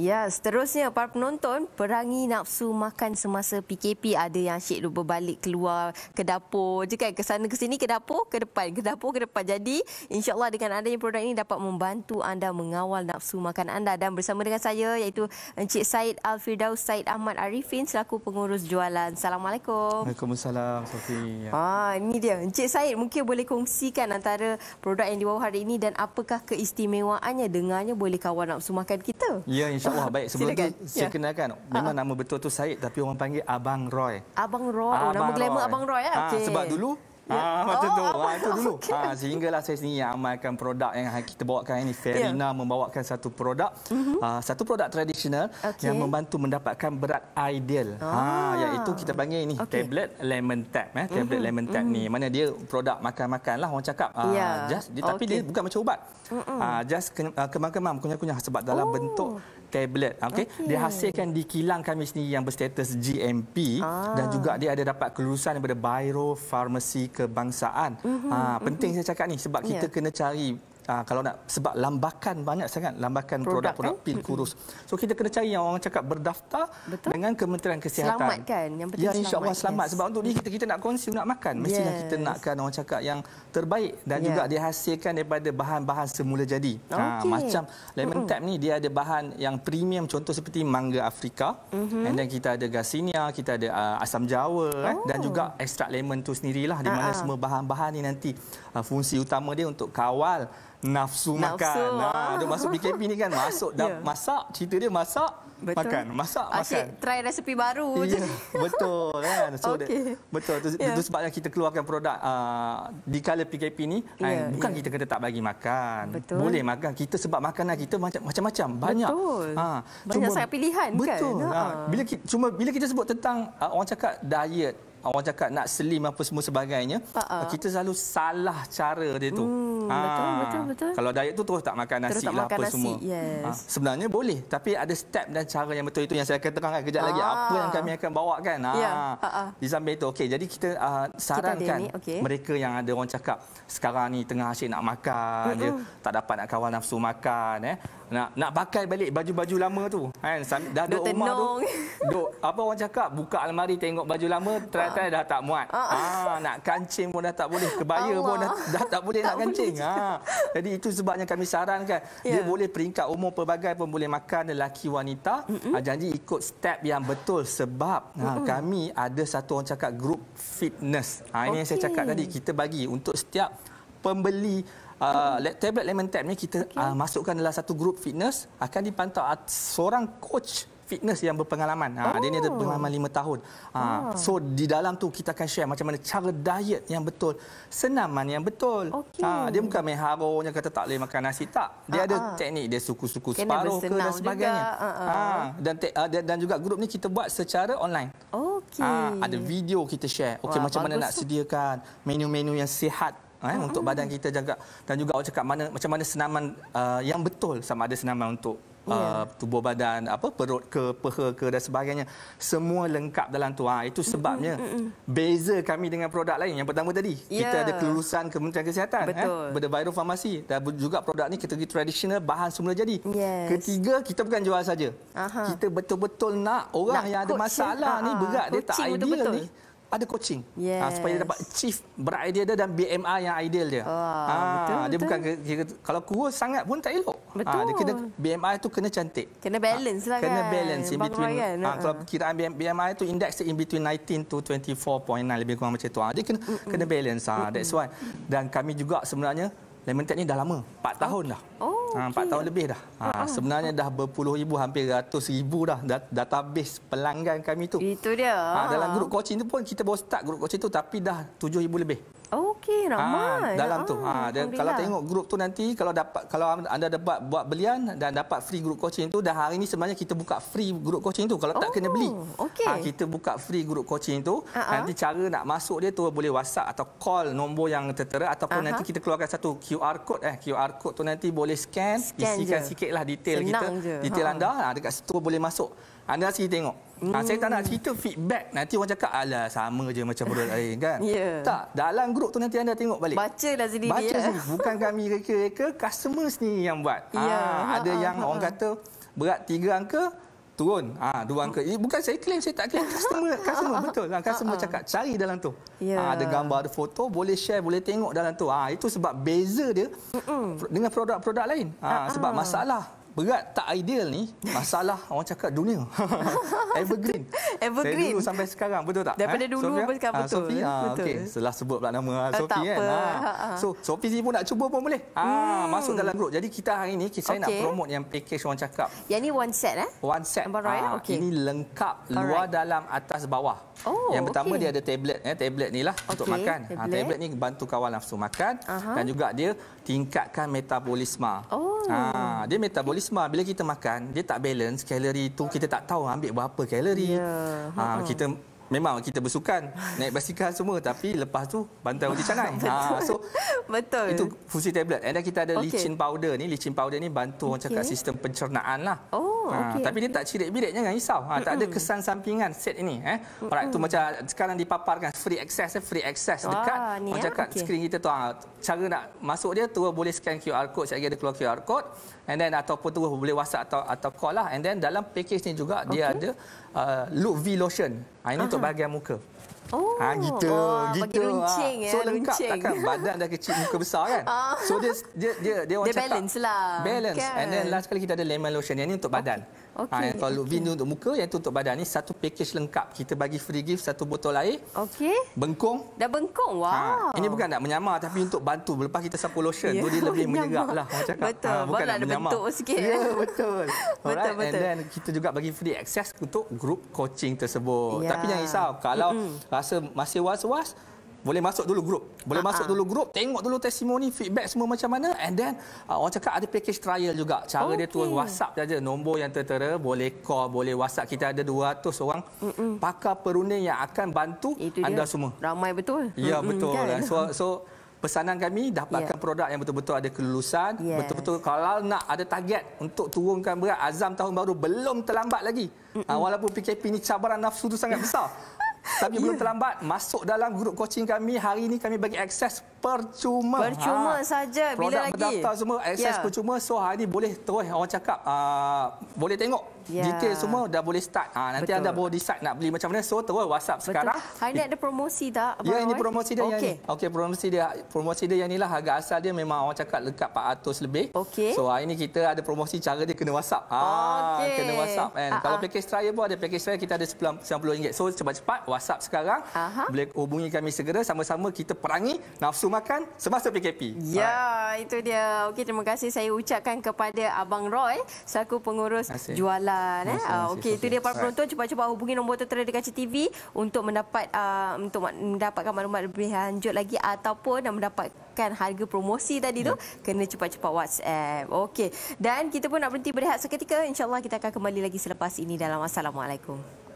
Ya, seterusnya para penonton perangi nafsu makan semasa PKP. Ada yang asyik lupa balik keluar ke dapur je kan. Ke sana ke sini ke dapur ke depan. Ke dapur ke depan. Jadi insyaAllah dengan adanya produk ini dapat membantu anda mengawal nafsu makan anda. Dan bersama dengan saya iaitu Encik Said Al-Firdaus Said Ahmad Arifin selaku pengurus jualan. Assalamualaikum. Waalaikumsalam Sofi. Ah, ini dia. Encik Said mungkin boleh kongsikan antara produk yang dibawa hari ini dan apakah keistimewaannya dengannya boleh kawal nafsu makan kita. Ya, Insyaallah. InsyaAllah baik. Sebelum Silakan. tu saya ya. kenalkan. Memang uh-huh. nama betul tu Syed tapi orang panggil Abang Roy. Abang Roy. Oh, Abang nama Roy. glamour Abang Roy. Ya? Ha, okay. Sebab dulu Ah, oh, macam tu. Apa? Oh, ah, itu dulu. Okay. Ah, sehinggalah saya sendiri yang amalkan produk yang ha- kita bawakan ini. Ferina yeah. membawakan satu produk. Mm-hmm. Ah, satu produk tradisional okay. yang membantu mendapatkan berat ideal. Oh. Ah, iaitu kita panggil ini okay. tablet lemon tap. Eh. Mm-hmm. Tablet mm-hmm. lemon tap mm-hmm. ni. Mana dia produk makan-makan lah orang cakap. Ah, yeah. just, dia, tapi dia bukan macam ubat. Mm-hmm. Ah, just ah, kemam-kemam, kunyah-kunyah sebab dalam oh. bentuk tablet. Okay? Ah, okay. Dia hasilkan di kilang kami sendiri yang berstatus GMP. Ah. Dan juga dia ada dapat kelulusan daripada Biro farmasi kebangsaan. Mm-hmm. Ha, mhm. penting mm-hmm. saya cakap ni sebab yeah. kita kena cari uh, kalau nak sebab lambakan banyak sangat lambakan produk-produk pil kurus. So kita kena cari yang orang cakap berdaftar Betul. dengan Kementerian Kesihatan. Selamatkan yang penting ya, selamat. insya-Allah selamat yes. sebab untuk ni kita kita nak konsum nak makan mestilah yes. kita nakkan orang cakap yang terbaik dan yeah. juga dihasilkan daripada bahan-bahan semula jadi. Ah, okay. Ha, macam lemon mm-hmm. tap ni dia ada bahan yang premium contoh seperti mangga Afrika mm-hmm. and kita ada gasinia, kita ada uh, asam jawa oh. eh, dan oh. juga ekstrak lemon tu sendirilah di mana uh-huh. semua bahan-bahan ni nanti uh, fungsi utama dia untuk kawal nafsu makan. Nafsu. Ah, ha, dia masuk PKP ni kan masuk dah yeah. masak, cerita dia masak betul. makan, masak Asyik makan. try resepi baru. Ya, yeah, betul kan. So okay. that, betul itu yeah. sebabnya kita keluarkan produk uh, di kala PKP ni yeah, and ya, bukan yeah. kita kata tak bagi makan. Betul. Boleh makan. Kita sebab makanan kita macam-macam macam banyak. Betul. Ha, banyak sangat pilihan betul, kan. Betul. Ha. Bila cuma bila kita sebut tentang uh, orang cakap diet orang cakap nak slim apa semua sebagainya uh-uh. kita selalu salah cara dia tu hmm, ha. betul betul betul kalau diet tu terus tak makan nasi terus lah makan apa nasi. semua yes. ha. sebenarnya boleh tapi ada step dan cara yang betul itu yang saya akan terangkan kejap ah. lagi apa ah. yang kami akan bawa kan ha yeah. Ya, uh-uh. di samping itu okey jadi kita uh, sarankan kita okay. mereka yang ada orang cakap sekarang ni tengah asyik nak makan uh-uh. dia tak dapat nak kawal nafsu makan eh nak nak pakai balik baju-baju lama tu kan dah duduk rumah tu duk, apa orang cakap buka almari tengok baju lama try kata dah tak muat. Ah. ah, nak kancing pun dah tak boleh. Kebaya Allah. pun dah, dah tak boleh tak nak kancing. Boleh ha. Jadi itu sebabnya kami sarankan. Yeah. Dia ya. boleh peringkat umur pelbagai pun boleh makan lelaki wanita. Mm-hmm. Ah, janji ikut step yang betul. Sebab mm-hmm. ha, kami ada satu orang cakap group fitness. Ha, ini okay. yang saya cakap tadi. Kita bagi untuk setiap pembeli Uh, tablet lemon tap ni kita okay. uh, masukkan dalam satu grup fitness akan dipantau seorang coach fitness yang berpengalaman. Ha, oh. Dia ni ada oh. pengalaman lima tahun. Ha, oh. So di dalam tu kita akan share macam mana cara diet yang betul. Senaman yang betul. Okay. Ha, dia bukan main harung yang kata tak boleh makan nasi. Tak. Dia ha, ada ha. teknik dia suku-suku separuh ke dan sebagainya. Juga. Ha, dan, te, uh, dan juga grup ni kita buat secara online. Okay. Ha, ada video kita share. Okay, Wah, macam mana nak sediakan menu-menu yang sihat. Eh, uh-huh. untuk badan kita jaga dan juga awak cakap mana macam mana senaman uh, yang betul sama ada senaman untuk uh, tubuh badan apa perut ke peha ke dan sebagainya semua lengkap dalam tu ha, itu sebabnya mm-hmm. beza kami dengan produk lain yang pertama tadi yeah. kita ya. ada kelulusan Kementerian Kesihatan eh, betul eh, viral farmasi dan juga produk ni kita di tradisional bahan semula jadi yes. ketiga kita bukan jual saja kita betul-betul nak orang nak yang ada ya. masalah ni berat dia tak idea betul-betul. ni ada coaching ah, yes. uh, supaya dia dapat chief beridea dia dan BMI yang ideal dia. Oh, uh, betul, dia betul. bukan kira, kalau kurus sangat pun tak elok. Ah, betul. Uh, dia kena BMI tu kena cantik. Kena balance uh, lah kena kan. Kena balance in between. Kan? Uh, kalau ha. kiraan BMI tu index in between 19 to 24.9 lebih kurang macam tu. Uh, dia kena Mm-mm. kena balance. Uh, that's why. Dan kami juga sebenarnya Lemon Tech ni dah lama. 4 tahun dah. Oh. Ha, okay. ha, 4 tahun lebih dah. Ha, ah, ah. sebenarnya ah. dah berpuluh ribu, hampir ratus ribu dah database pelanggan kami tu. Itu dia. Ha, dalam ah. grup coaching tu pun kita baru start grup coaching tu tapi dah tujuh ribu lebih. Okey, ah, ramai. Ha, dalam ah, tu. Ah, ha, dia, kalau tengok grup tu nanti, kalau dapat kalau anda dapat buat belian dan dapat free grup coaching tu, dan hari ini sebenarnya kita buka free grup coaching tu. Kalau tak kena oh, beli. Okay. Ha, ah, kita buka free grup coaching tu. Uh-huh. Nanti cara nak masuk dia tu boleh WhatsApp atau call nombor yang tertera. Ataupun uh-huh. nanti kita keluarkan satu QR code. Eh. QR code tu nanti boleh scan. scan isikan je. lah detail Senang kita. Je. Detail ha. anda. Ha, dekat situ boleh masuk. Anda sikit tengok. Hmm. Ha, saya tak nak hmm. cerita feedback. Nanti orang cakap, ala, sama je macam budak lain kan. Yeah. Tak, dalam grup tu nanti anda tengok balik. Baca Bacalah sendiri. Baca ya. sendiri. Ya. Bukan kami reka-reka, customer sendiri yang buat. Yeah. Ya, ha, ada ha, yang ha, orang ha. kata berat tiga angka, turun ha, dua angka. Eh, bukan saya claim, saya tak claim. Customer, customer ah, betul. Ha, customer ha, cakap, cari dalam tu. Yeah. Ya. Ha, ada gambar, ada foto, boleh share, boleh tengok dalam tu. Ha, itu sebab beza dia Mm-mm. dengan produk-produk lain. Ha, ha, sebab ha. masalah berat tak ideal ni masalah orang cakap dunia evergreen evergreen Dari dulu sampai sekarang betul tak daripada eh? dulu sampai sekarang ah, betul Sophie, ha, ah, betul okey setelah sebut pula nama ah, Sophie tak kan apa. Ah. Ha, ha, ha. so Sophie sini pun nak cuba pun boleh ha, hmm. masuk dalam grup jadi kita hari ni saya okay. nak promote yang package orang cakap yang ni one set eh one set ha, okay. ini lengkap luar dalam atas bawah Oh, yang pertama okay. dia ada tablet eh tablet ni lah okay, untuk makan. Tablet. Ha, tablet ni bantu kawal nafsu makan uh-huh. dan juga dia tingkatkan metabolisme. Oh. Ha, Ah, dia metabolisme bila kita makan dia tak balance kalori tu kita tak tahu ambil berapa kalori yeah. Ya, ha, kita memang kita bersukan naik basikal semua tapi lepas tu bantai uji canai ha, betul. ha so betul itu fusi tablet and then kita ada okay. lichen powder ni lichen powder ni bantu okay. cakap sistem pencernaan lah oh ha, okay. tapi dia tak cirit-birit jangan risau ha, tak ada kesan sampingan set ini eh orang tu macam sekarang dipaparkan free access eh free access Wah, dekat ni orang ya? cakap okay. screen kita tu ha, cara nak masuk dia tu boleh scan QR code saya ada keluar QR code and then pun tu boleh WhatsApp atau atau call lah and then dalam package ni juga okay. dia ada uh, Look V lotion ha, ini Aha. untuk Hmm. bahagian muka. Oh. Ha, gitu. Wah, gitu. Ha, runcing, ha. So ya, lengkap takkan badan dah kecil muka besar kan. Ah. so dia dia dia, dia orang cakap. balance lah. Balance. Kan? And then kan? last kali kita ada lemon lotion. Yang ni untuk badan. Okay. Okay. Ha, kalau okay. untuk muka, yang itu untuk badan ni satu package lengkap. Kita bagi free gift satu botol air. Okey. Bengkung. Dah bengkung. Ha, wow. Ha, ini bukan nak menyamar tapi untuk bantu lepas kita sapu lotion yeah. tu dia ya, lebih menyerapkah macam Betul. Ha, bukan Barang nak ada lah bentuk sikit. Ya, yeah, betul. betul. Alright. Betul. And then kita juga bagi free access untuk group coaching tersebut. Yeah. Tapi jangan risau kalau mm-hmm. rasa masih was-was boleh masuk dulu grup. Boleh uh-huh. masuk dulu grup, tengok dulu testimoni, feedback semua macam mana and then uh, orang cakap ada package trial juga. Cara okay. dia tuan WhatsApp saja nombor yang tertera, boleh call, boleh WhatsApp. Kita ada 200 orang Mm-mm. pakar perunding yang akan bantu Itu anda dia. semua. Ramai betul. Ya betul. Kan? So so pesanan kami dapatkan yeah. produk yang betul-betul ada kelulusan, yes. betul-betul kalau nak ada target untuk turunkan berat azam tahun baru belum terlambat lagi. Uh, walaupun PKP ni cabaran nafsu tu sangat besar. Tapi yeah. belum ya. terlambat masuk dalam grup coaching kami. Hari ini kami bagi akses percuma. Percuma ha. saja. Bila lagi? Produk berdaftar semua akses yeah. percuma. So hari ini boleh terus orang cakap. Uh, boleh tengok Yeah. Detail semua dah boleh start. Ha, nanti Betul. anda boleh decide nak beli macam mana. So, terus WhatsApp Betul. sekarang. Hainet ada promosi tak? Ya, yeah, ini promosi dia. Okey, okay, promosi dia. Promosi dia yang inilah. Harga asal dia memang orang cakap lekat 400 lebih. Okey. So, hari ini kita ada promosi cara dia kena WhatsApp. Ha, okay. Kena WhatsApp. And uh-huh. Kalau ah. package trial pun ada package trial. Kita ada RM90. So, cepat-cepat WhatsApp sekarang. Uh-huh. Boleh hubungi kami segera. Sama-sama kita perangi nafsu makan semasa PKP. Ya, yeah, itu dia. Okey, terima kasih saya ucapkan kepada Abang Roy. Selaku pengurus jualan jalan eh. Ah, Okey, itu dia para penonton cepat-cepat hubungi nombor tertera dekat CCTV untuk mendapat uh, untuk mendapatkan maklumat lebih lanjut lagi ataupun nak mendapat kan harga promosi tadi tu kena cepat-cepat WhatsApp. Okey. Dan kita pun nak berhenti berehat seketika. Insya-Allah kita akan kembali lagi selepas ini dalam Assalamualaikum.